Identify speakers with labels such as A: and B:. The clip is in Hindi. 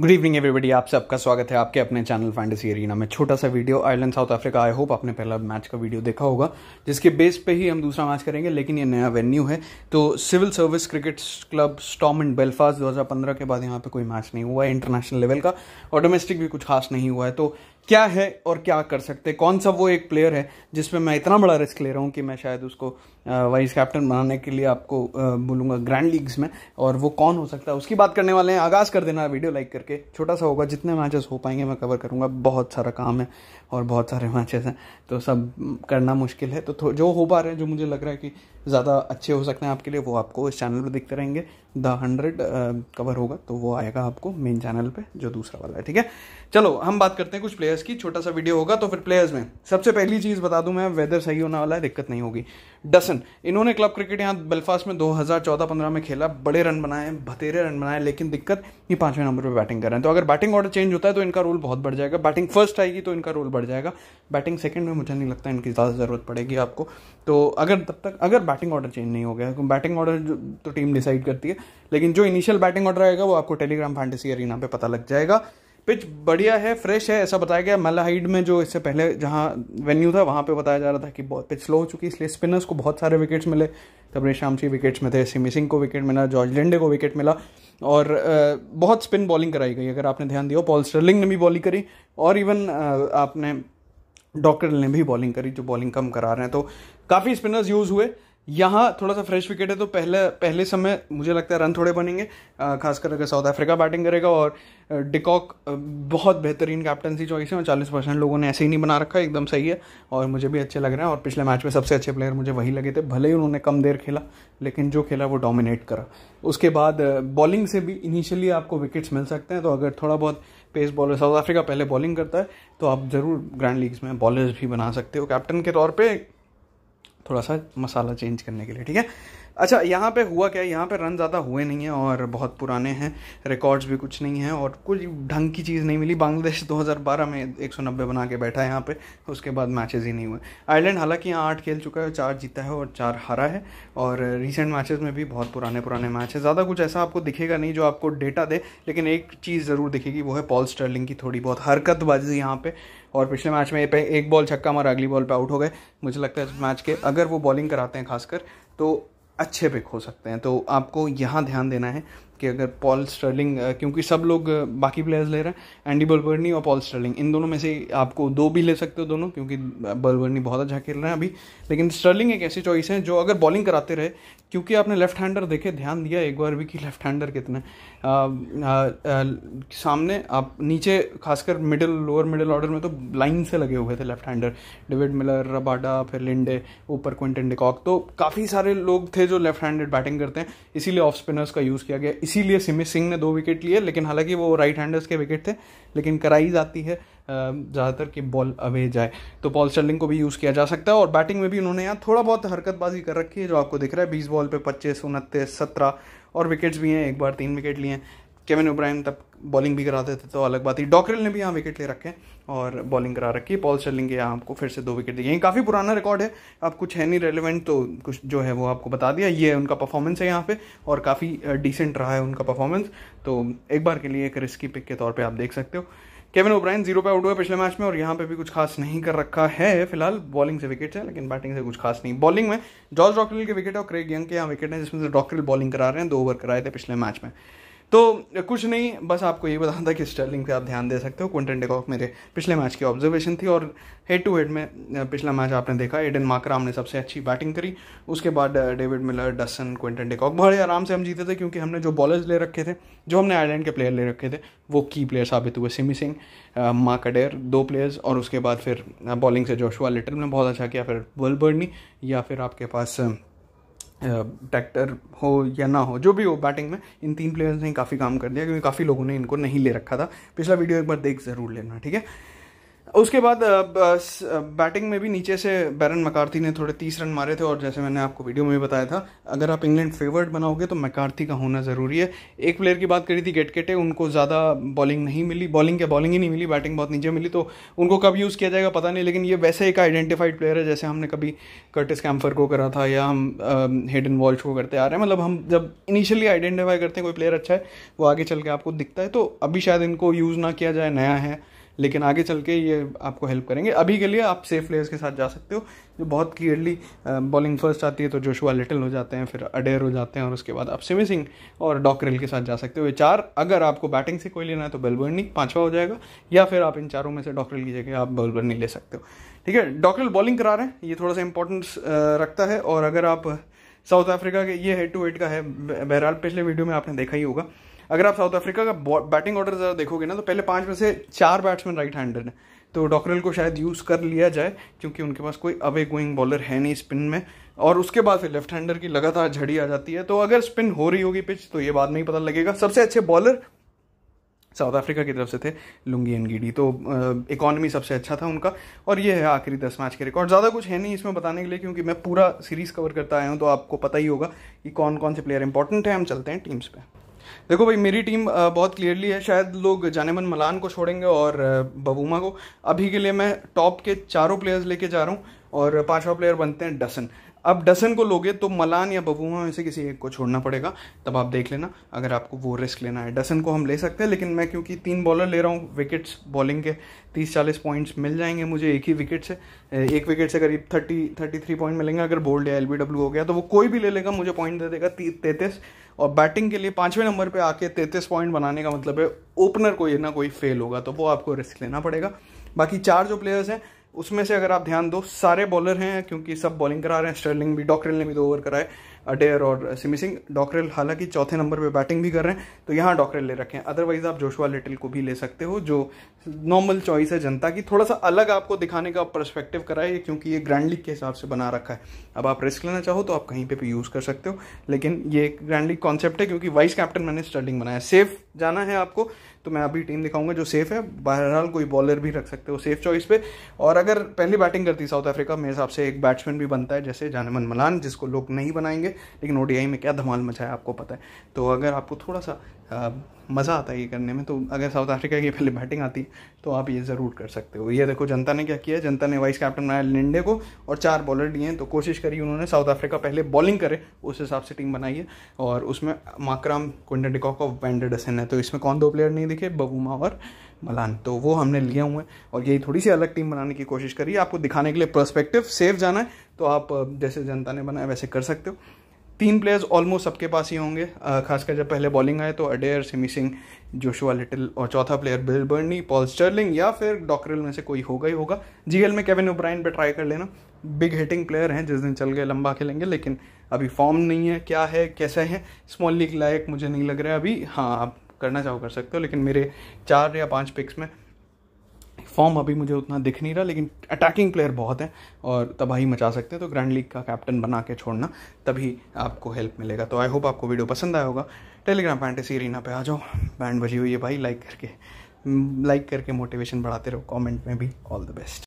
A: गुड इवनिंग एवरीबडी आप सबका स्वागत है आपके अपने चैनल फैंटेसी एरिना में छोटा सा video Ireland South Africa I hope आपने पहला मैच का वीडियो देखा होगा जिसके बेस पे ही हम दूसरा मैच करेंगे लेकिन ये नया वेन्यू है तो civil service cricket club Stormont Belfast दो के बाद यहाँ पे कोई मैच नहीं हुआ है इंटरनेशनल लेवल का और डोमेस्टिक भी कुछ खास नहीं हुआ है तो क्या है और क्या कर सकते कौन सा वो एक प्लेयर है जिसमें मैं इतना बड़ा रिस्क ले रहा हूँ कि मैं शायद उसको वाइस कैप्टन बनाने के लिए आपको बोलूँगा ग्रैंड लीग्स में और वो कौन हो सकता है उसकी बात करने वाले हैं आगाज़ कर देना वीडियो लाइक करके छोटा सा होगा जितने मैचेस हो पाएंगे मैं कवर करूँगा बहुत सारा काम है और बहुत सारे मैचेस हैं तो सब करना मुश्किल है तो जो हो पा रहे हैं जो मुझे लग रहा है कि ज़्यादा अच्छे हो सकते हैं आपके लिए वो आपको इस चैनल पर दिखते रहेंगे द हंड्रेड कवर होगा तो वो आएगा आपको मेन चैनल पे जो दूसरा वाला है ठीक है चलो हम बात करते हैं कुछ प्लेयर्स की छोटा सा वीडियो होगा तो फिर प्लेयर्स में सबसे पहली चीज़ बता दूं मैं वेदर सही होने वाला है दिक्कत नहीं होगी डसन इन्होंने क्लब क्रिकेट यहाँ बेलफास्ट में 2014-15 में खेला बड़े रन बनाए बतेरे रन बनाए लेकिन दिक्कत ये पाँचवें नंबर पर बैटिंग कर रहे हैं तो अगर बैटिंग ऑर्डर चेंज होता है तो इनका रोल बहुत बढ़ जाएगा बैटिंग फर्स्ट आएगी तो इनका रोल बढ़ जाएगा बैटिंग सेकेंड में मुझे नहीं लगता इनकी ज़्यादा ज़रूरत पड़ेगी आपको तो अगर तब तक अगर बैटिंग ऑर्डर चेंज नहीं हो गया बैटिंग ऑर्डर तो टीम डिसाइड तो करती है लेकिन जो इनिशियल बैटिंग ऑर्डर आएगा वो आपको टेलीग्राम फैंटेसी अरीना पे पता लग जाएगा पिच बढ़िया है फ्रेश है ऐसा बताया गया मलाहाइड में जो इससे पहले जहाँ वेन्यू था वहाँ पे बताया जा रहा था कि बहुत पिच स्लो हो चुकी इसलिए स्पिनर्स को बहुत सारे विकेट्स मिले तबरे शामची विकेट्स में थे सिमी सिंह को विकेट मिला जॉर्ज लेंडे को विकेट मिला और बहुत स्पिन बॉलिंग कराई गई अगर आपने ध्यान दिया पॉल स्टर्लिंग ने भी बॉलिंग करी और इवन आपने डॉक्टर ने भी बॉलिंग करी जो बॉलिंग कम करा रहे हैं तो काफ़ी स्पिनर्स यूज़ हुए यहाँ थोड़ा सा फ्रेश विकेट है तो पहले पहले समय मुझे लगता है रन थोड़े बनेंगे खासकर अगर साउथ अफ्रीका बैटिंग करेगा और डिकॉक बहुत बेहतरीन कैप्टनसी चॉइस है और चालीस परसेंट लोगों ने ऐसे ही नहीं बना रखा एकदम सही है और मुझे भी अच्छे लग रहे हैं और पिछले मैच में सबसे अच्छे प्लेयर मुझे वही लगे थे भले ही उन्होंने कम देर खेला लेकिन जो खेला वो डोमिनेट करा उसके बाद बॉलिंग से भी इनिशियली आपको विकेट्स मिल सकते हैं तो अगर थोड़ा बहुत पेस बॉलर साउथ अफ्रीका पहले बॉलिंग करता है तो आप ज़रूर ग्रैंड लीग्स में बॉलर्स भी बना सकते हो कैप्टन के तौर पर थोड़ा सा मसाला चेंज करने के लिए ठीक है अच्छा यहाँ पे हुआ क्या यहाँ पे रन ज़्यादा हुए नहीं हैं और बहुत पुराने हैं रिकॉर्ड्स भी कुछ नहीं हैं और कुछ ढंग की चीज़ नहीं मिली बांग्लादेश 2012 में 190 बना के बैठा है यहाँ पे उसके बाद मैचेस ही नहीं हुए आयरलैंड हालांकि यहाँ आठ खेल चुका है चार जीता है और चार हारा है और रिसेंट मैचेज़ में भी बहुत पुराने पुराने मैच है ज़्यादा कुछ ऐसा आपको दिखेगा नहीं जो आपको डेटा दे लेकिन एक चीज़ ज़रूर दिखेगी वो है पॉल स्टर्लिंग की थोड़ी बहुत हरकतबाजी यहाँ पर और पिछले मैच में एक बॉल छक्का मारा अगली बॉल पर आउट हो गए मुझे लगता है इस मैच के अगर वो बॉलिंग कराते हैं खासकर तो अच्छे पे खो सकते हैं तो आपको यहाँ ध्यान देना है कि अगर पॉल स्टर्लिंग क्योंकि सब लोग बाकी प्लेयर्स ले रहे हैं एंडी बलबर्नी और पॉल स्टर्लिंग इन दोनों में से आपको दो भी ले सकते हो दोनों क्योंकि बलबर्नी बहुत अच्छा खेल रहे हैं अभी लेकिन स्टर्लिंग एक ऐसी चॉइस है जो अगर बॉलिंग कराते रहे क्योंकि आपने लेफ्ट हैंडर देखे ध्यान दिया एक बार भी कि लेफ्ट हैंडर कितना सामने आप नीचे खासकर मिडिल लोअर मिडिल ऑर्डर में तो लाइन से लगे हुए थे left hander David Miller Rabada फिर लिंडे ऊपर क्विंटन डिकॉक तो काफ़ी सारे लोग थे जो लेफ्ट हैंडेड बैटिंग करते हैं इसीलिए ऑफ स्पिनर्स का यूज़ किया गया इसीलिए सिमित सिंह ने दो विकेट लिए लेकिन हालांकि वो राइट हैंडर्स के विकेट थे लेकिन कराई जाती है ज़्यादातर कि बॉल अवे जाए तो पॉल स्टर्लिंग को भी यूज़ किया जा सकता है और बैटिंग में भी उन्होंने यहाँ थोड़ा बहुत हरकतबाजी कर रखी है जो आपको दिख रहा है बीस बॉल पर पच्चीस उनतीस सत्रह और विकेट्स भी हैं एक बार तीन विकेट लिए हैं केविन ओब्राइन तब बॉलिंग भी कराते थे तो अलग बात ही डॉक्रिल ने भी यहाँ विकेट ले रखे और बॉलिंग करा रखी है पॉल शर्लिंग के यहाँ आपको फिर से दो विकेट दिए काफ़ी पुराना रिकॉर्ड है अब कुछ है नहीं रेलिवेंट तो कुछ जो है वो आपको बता दिया ये उनका परफॉर्मेंस है यहाँ पे और काफ़ी डिसेंट रहा है उनका परफॉर्मेंस तो एक बार के लिए एक रिस्की पिक के तौर पर आप देख सकते हो केविन ओब्रायन जीरो पे आउट हुआ पिछले मैच में और यहाँ पे भी कुछ खास नहीं कर रखा है फिलहाल बॉलिंग से विकेट है लेकिन बैटिंग से कुछ खास नहीं बॉलिंग में जॉर्ज डॉक्रिल के विकेट और क्रेग यंग के यहाँ विकेट हैं जिसमें से डॉक्रिल बॉलिंग करा रहे हैं दो ओवर कराए थे पिछले मैच में तो कुछ नहीं बस आपको ये बताना था कि स्टर्लिंग पे आप ध्यान दे सकते हो क्विंटन डेकॉक मेरे पिछले मैच की ऑब्जर्वेशन थी और हेड टू हेड में पिछला मैच आपने देखा एडन माकराम ने सबसे अच्छी बैटिंग करी उसके बाद David Miller Dussen Quinton de Kock बड़े आराम से हम जीते थे क्योंकि हमने जो बॉलर्स ले रखे थे जो हमने आयरलैंड के प्लेयर ले रखे थे वो की प्लेयर साबित हुए सिमी सिंह मार्क अडेयर दो प्लेयर्स और उसके बाद फिर बॉलिंग से जोशुआ लिटल ने बहुत अच्छा किया फिर वर्ल्ड या फिर आपके पास टैक्टर हो या ना हो जो भी हो बैटिंग में इन तीन प्लेयर्स ने काफ़ी काम कर दिया क्योंकि काफ़ी लोगों ने इनको नहीं ले रखा था पिछला वीडियो एक बार देख ज़रूर लेना ठीक है उसके बाद बैटिंग में भी नीचे से बैरन मकार्थी ने थोड़े तीस रन मारे थे और जैसे मैंने आपको वीडियो में भी बताया था अगर आप इंग्लैंड फेवर्ड बनाओगे तो मकार्थी का होना ज़रूरी है एक प्लेयर की बात करी थी गेटकेटे उनको ज़्यादा बॉलिंग नहीं मिली बॉलिंग क्या बॉलिंग ही नहीं मिली बैटिंग बहुत नीचे मिली तो उनको कब यूज़ किया जाएगा पता नहीं लेकिन ये वैसे एक आइडेंटिफाइड प्लेयर है जैसे हमने कभी कर्टिस कैम्फर को करा था या हम हेड एंड वॉल्च को करते आ रहे हैं मतलब हम जब इनिशियली आइडेंटिफाई करते हैं कोई प्लेयर अच्छा है वो आगे चल के आपको दिखता है तो अभी शायद इनको यूज़ ना किया जाए नया है लेकिन आगे चल के ये आपको हेल्प करेंगे अभी के लिए आप सेफ प्लेयर्स के साथ जा सकते हो जो बहुत क्लियरली बॉलिंग फर्स्ट आती है तो जोशुआ लिटिल हो जाते हैं फिर अडेर हो जाते हैं और उसके बाद आप सिमी सिंह और डॉकरेल के साथ जा सकते हो ये चार अगर आपको बैटिंग से कोई लेना है तो बेलबर्नी पाँचवा हो जाएगा या फिर आप इन चारों में से डॉकरेल की जगह आप बेलबर्नी ले सकते हो ठीक है डॉकरेल बॉलिंग करा रहे हैं ये थोड़ा सा इंपॉर्टेंस रखता है और अगर आप साउथ अफ्रीका के ये हेड टू हेड का है बहरहाल पिछले वीडियो में आपने देखा ही होगा अगर आप साउथ अफ्रीका का बैटिंग ऑर्डर ज़रा देखोगे ना तो पहले पाँच में से चार बैट्समैन राइट हैंडेड हैं तो डॉक्रेल को शायद यूज़ कर लिया जाए क्योंकि उनके पास कोई अवे गोइंग बॉलर है नहीं स्पिन में और उसके बाद फिर लेफ्ट हैंडर की लगातार झड़ी आ जाती है तो अगर स्पिन हो रही होगी पिच तो ये बाद में ही पता लगेगा सबसे अच्छे बॉलर साउथ अफ्रीका की तरफ से थे लुंगी एंड गिडी तो इकोनॉमी सबसे अच्छा था उनका और ये है आखिरी दस मैच के रिकॉर्ड ज़्यादा कुछ है नहीं इसमें बताने के लिए क्योंकि मैं पूरा सीरीज़ कवर करता आया हूँ तो आपको पता ही होगा कि कौन कौन से प्लेयर इंपॉर्टेंट हैं हम चलते हैं टीम्स पर देखो भाई मेरी टीम बहुत क्लियरली है शायद लोग जाने मन मलान को छोड़ेंगे और बबूमा को अभी के लिए मैं टॉप के चारों प्लेयर्स लेके जा रहा हूँ और पांचवा प्लेयर बनते हैं डसन अब डसन को लोगे तो मलान या बबूमा में से किसी एक को छोड़ना पड़ेगा तब आप देख लेना अगर आपको वो रिस्क लेना है डसन को हम ले सकते हैं लेकिन मैं क्योंकि तीन बॉलर ले रहा हूँ विकेट्स बॉलिंग के तीस चालीस पॉइंट्स मिल जाएंगे मुझे एक ही विकेट से एक विकेट से करीब थर्टी थर्टी थ्री पॉइंट मिलेंगे अगर बोल्ड या एल हो गया तो वो कोई भी ले लेगा मुझे पॉइंट दे देगा तैतीस और बैटिंग के लिए पांचवें नंबर पे आके तैतीस पॉइंट बनाने का मतलब है ओपनर कोई ना कोई फेल होगा तो वो आपको रिस्क लेना पड़ेगा बाकी चार जो प्लेयर्स हैं उसमें से अगर आप ध्यान दो सारे बॉलर हैं क्योंकि सब बॉलिंग करा रहे हैं स्टर्लिंग भी डॉक्टर ने भी दो ओवर कराए अडेयर और सिमी सिंह डॉकरेल हालांकि चौथे नंबर पे बैटिंग भी कर रहे हैं तो यहाँ डॉकरेल ले रखें अदरवाइज आप जोशुआ लिटिल को भी ले सकते हो जो नॉर्मल चॉइस है जनता की थोड़ा सा अलग आपको दिखाने का परस्पेक्टिव कराए क्योंकि ये ग्रैंड लीग के हिसाब से बना रखा है अब आप रिस्क लेना चाहो तो आप कहीं पर भी यूज़ कर सकते हो लेकिन ये ग्रैंड लीग कॉन्सेप्ट है क्योंकि वाइस कैप्टन मैंने स्टर्डिंग बनाया सेफ जाना है आपको तो मैं अभी टीम दिखाऊंगा जो सेफ है बहरहाल कोई बॉलर भी रख सकते हो सेफ चॉइस पे और अगर पहली बैटिंग करती साउथ अफ्रीका मेरे हिसाब से एक बैट्समैन भी बनता है जैसे जानेमन मलान जिसको लोग नहीं बनाएंगे लेकिन ओ में क्या धमाल मचाया आपको पता है तो अगर आपको थोड़ा सा मज़ा आता है ये करने में तो अगर साउथ अफ्रीका की पहले बैटिंग आती है तो आप ये ज़रूर कर सकते हो ये देखो जनता ने क्या किया जनता ने वाइस कैप्टन बनाया लिंडे को और चार बॉलर दिए हैं तो कोशिश करी उन्होंने साउथ अफ्रीका पहले बॉलिंग करे उस हिसाब से टीम बनाई है और उसमें माकराम क्विंटन डिकॉक और वैंडरडसन है तो इसमें कौन दो प्लेयर नहीं दिखे बबूमा और मलान तो वो हमने लिए हुए हैं और यही थोड़ी सी अलग टीम बनाने की कोशिश करी आपको दिखाने के लिए पर्सपेक्टिव सेफ जाना है तो आप जैसे जनता ने बनाया वैसे कर सकते हो तीन प्लेयर्स ऑलमोस्ट सबके पास ही होंगे खासकर जब पहले बॉलिंग आए तो Adair Simi Singh Joshua Little और चौथा player Balbirnie Paul Stirling या फिर डॉक्रिल में से कोई होगा ही होगा जीएल में केविन ओब्राइन पर ट्राई कर लेना बिग हिटिंग प्लेयर हैं जिस दिन चल गए लंबा खेलेंगे लेकिन अभी फॉर्म नहीं है क्या है कैसे हैं स्मॉल लीग लायक मुझे नहीं लग रहा है अभी हाँ आप करना चाहो कर सकते हो लेकिन मेरे चार या पाँच पिक्स में फॉर्म अभी मुझे उतना दिख नहीं रहा लेकिन अटैकिंग प्लेयर बहुत है और तबाही मचा सकते हैं तो ग्रैंड लीग का कैप्टन बना के छोड़ना तभी आपको हेल्प मिलेगा तो आई होप आपको वीडियो पसंद आया होगा टेलीग्राम फैंटेसी रीना पे आ जाओ बैंड बजी हुई है भाई लाइक करके लाइक करके मोटिवेशन बढ़ाते रहो कमेंट में भी ऑल द बेस्ट